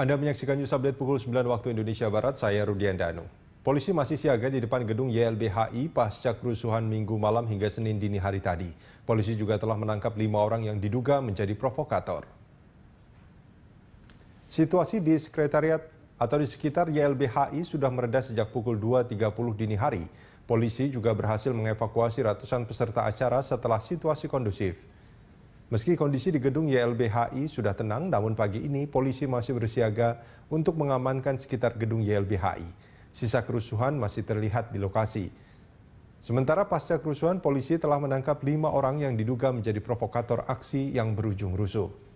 Anda menyaksikan news update pukul 9 waktu Indonesia Barat, saya Rudian Danu. Polisi masih siaga di depan gedung YLBHI pasca kerusuhan minggu malam hingga Senin dini hari tadi. Polisi juga telah menangkap lima orang yang diduga menjadi provokator. Situasi di sekretariat atau di sekitar YLBHI sudah meredah sejak pukul 2.30 dini hari. Polisi juga berhasil mengevakuasi ratusan peserta acara setelah situasi kondusif. Meski kondisi di gedung YLBHI sudah tenang, namun pagi ini polisi masih bersiaga untuk mengamankan sekitar gedung YLBHI. Sisa kerusuhan masih terlihat di lokasi. Sementara pasca kerusuhan, polisi telah menangkap lima orang yang diduga menjadi provokator aksi yang berujung rusuh.